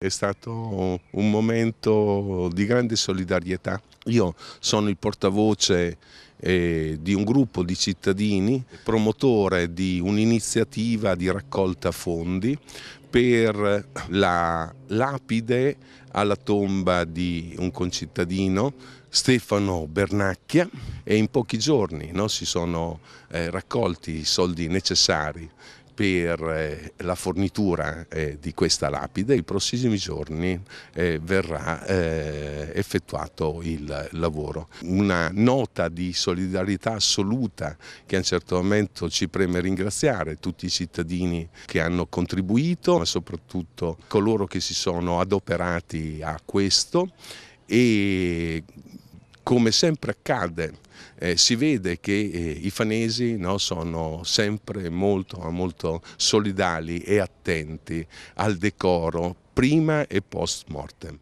È stato un momento di grande solidarietà. Io sono il portavoce eh, di un gruppo di cittadini, promotore di un'iniziativa di raccolta fondi per la lapide alla tomba di un concittadino Stefano Bernacchia e in pochi giorni no, si sono eh, raccolti i soldi necessari per eh, la fornitura eh, di questa lapide, i prossimi giorni eh, verrà effettuato il lavoro. Una nota di solidarietà assoluta che a un certo momento ci preme ringraziare tutti i cittadini che hanno contribuito, ma soprattutto coloro che si sono adoperati a questo e come sempre accade, eh, si vede che eh, i fanesi no, sono sempre molto, molto solidali e attenti al decoro prima e post mortem.